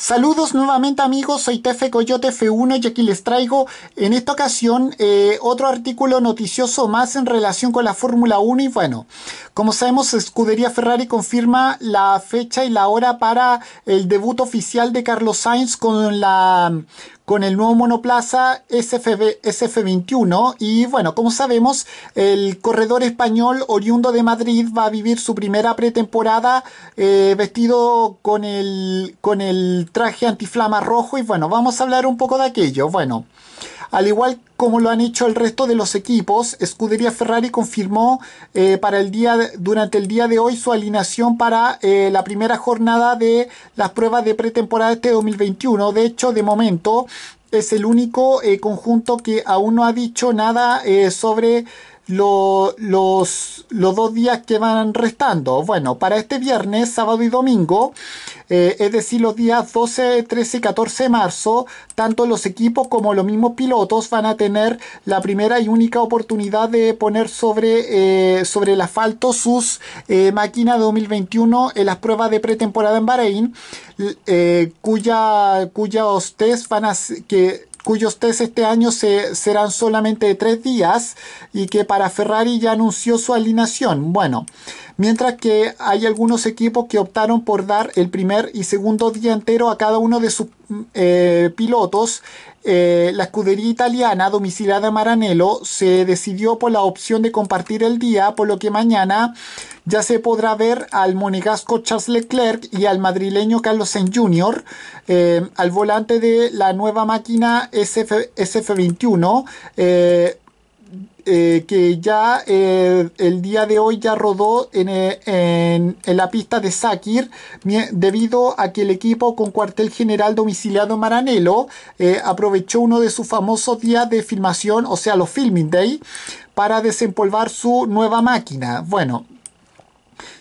Saludos nuevamente amigos, soy Tefe Coyote F1 y aquí les traigo en esta ocasión eh, otro artículo noticioso más en relación con la Fórmula 1 y bueno, como sabemos Escudería Ferrari confirma la fecha y la hora para el debut oficial de Carlos Sainz con la con el nuevo monoplaza SF21 y bueno, como sabemos, el corredor español oriundo de Madrid va a vivir su primera pretemporada eh, vestido con el, con el traje antiflama rojo y bueno, vamos a hablar un poco de aquello. Bueno, al igual como lo han hecho el resto de los equipos, Scuderia Ferrari confirmó eh, para el día durante el día de hoy su alineación para eh, la primera jornada de las pruebas de pretemporada este 2021. De hecho, de momento es el único eh, conjunto que aún no ha dicho nada sobre los, los, dos días que van restando. Bueno, para este viernes, sábado y domingo, eh, es decir, los días 12, 13 y 14 de marzo, tanto los equipos como los mismos pilotos van a tener la primera y única oportunidad de poner sobre, eh, sobre el asfalto sus eh, máquinas de 2021 en las pruebas de pretemporada en Bahrein, cuya, cuyos test van a que cuyos test este año se, serán solamente de tres días y que para Ferrari ya anunció su alineación. Bueno, mientras que hay algunos equipos que optaron por dar el primer y segundo día entero a cada uno de sus mm, eh, pilotos, eh, la escudería italiana domiciliada en Maranello se decidió por la opción de compartir el día, por lo que mañana ya se podrá ver al monegasco Charles Leclerc y al madrileño Carlos Sainz Jr. Eh, al volante de la nueva máquina SF, 21 eh, eh, que ya el día de hoy ya rodó en, la pista de Sakir debido a que el equipo con cuartel general domiciliado Maranelo aprovechó uno de sus famosos días de filmación, o sea los Filming Day, para desempolvar su nueva máquina. Bueno,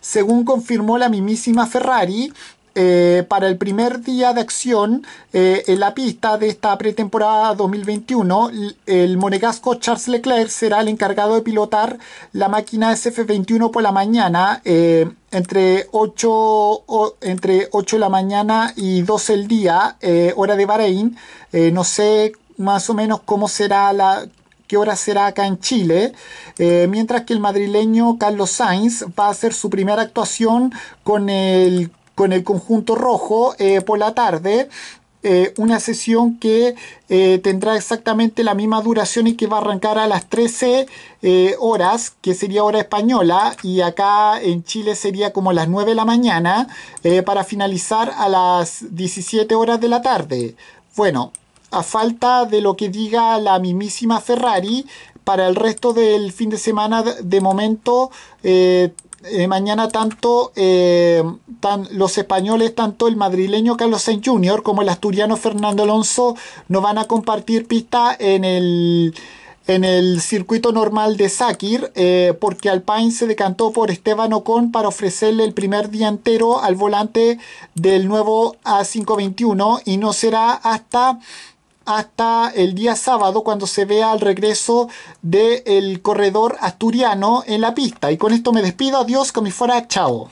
según confirmó la mismísima Ferrari, eh, para el primer día de acción eh, en la pista de esta pretemporada 2021, el monegasco Charles Leclerc será el encargado de pilotar la máquina SF21 por la mañana, eh, entre, 8, entre 8 de la mañana y 12 del día, hora de Bahrein. no sé más o menos cómo será la, qué hora será acá en Chile, eh, mientras que el madrileño Carlos Sainz va a hacer su primera actuación con el, conjunto rojo eh, por la tarde. Eh, una sesión que tendrá exactamente la misma duración y que va a arrancar a las 13 horas, que sería hora española, y acá en Chile sería como las 9 de la mañana, para finalizar a las 17 horas de la tarde. Bueno, a falta de lo que diga la mismísima Ferrari, para el resto del fin de semana, de momento, eh, eh, mañana tanto eh, tan, los españoles, tanto el madrileño Carlos Sainz Jr. como el asturiano Fernando Alonso, no van a compartir pista en el en el circuito normal de Sakir, porque Alpine se decantó por Esteban Ocon para ofrecerle el primer día entero al volante del nuevo A521 y no será hasta hasta el día sábado cuando se vea el regreso del corredor asturiano en la pista. Y con esto me despido, adiós, como mi fuera, chao.